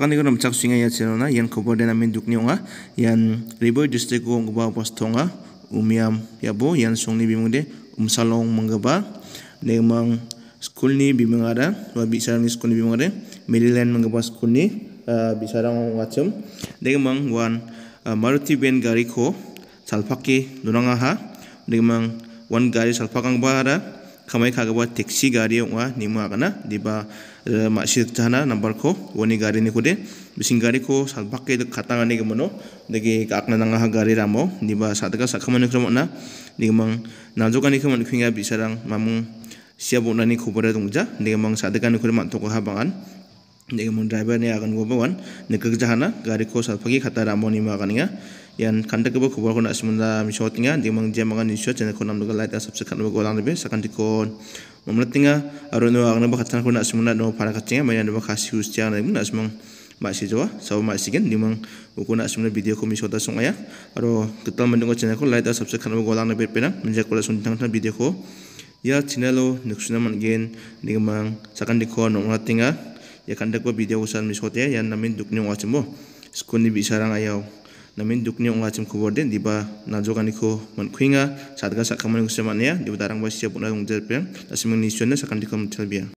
sakani ko namchak swinga ya chero na yan kobo yang ribu justru onga yan ribo district ko ngba postonga umiam bo yan songni bimungde umsalong menggeba nemang school ni bimung ada wa bisa ni school ni bimung ada Maryland menggeba school ni uh, bisarang wachum nemang wan uh, maruti ben gari ko salpaki dunanga ha nemang wan gari salpakang ba ada kamai kaga ba taxi gari ong ni ma kana diba eh, ma shi tana number ko woni gari ni kude bising gari ko salbak ke katanga ni gemono dege akna nanga ha gari ramo diba sataka sakamani kromo na ni mang najoka ni kromo khinga bisarang mamung siap unani kubara dongja ni mang sataka ni kromo to bangan. habangan Nega mun driver ni akan go bawa, nega kagja hana gari ko sal pagi kata ramon ni ma ganinga ya. yan khanta ke bo kuna ko asmunda tinga, shotinga de mang je makan misho channel ko namdo light subscribe no go langbe sakan dikon mamlatinga arono agna ba khatan ko semenda no para khatinga ma yan ba khasi us chang ne mun asmang masih jawa gen, masih mang buku nak semenda kan, video ko misho tasung aya aro ketel mendung channel ko light subscribe nambah go lebih, pena menjak ko sun tang video ko ya cina lo nuksuna man gen mang, sakan dikon no tinga, Ya kan dakwa bidya usan miskot ya yang namin dukni ngacim bo skun ni bisarang ayaw namin dukni ngacim kuborden diba najokan iko mankuinga sadga sakaman ngseman ya diba darang ba siap unang jerpeng tasimang nisyon na sakan dikom telbia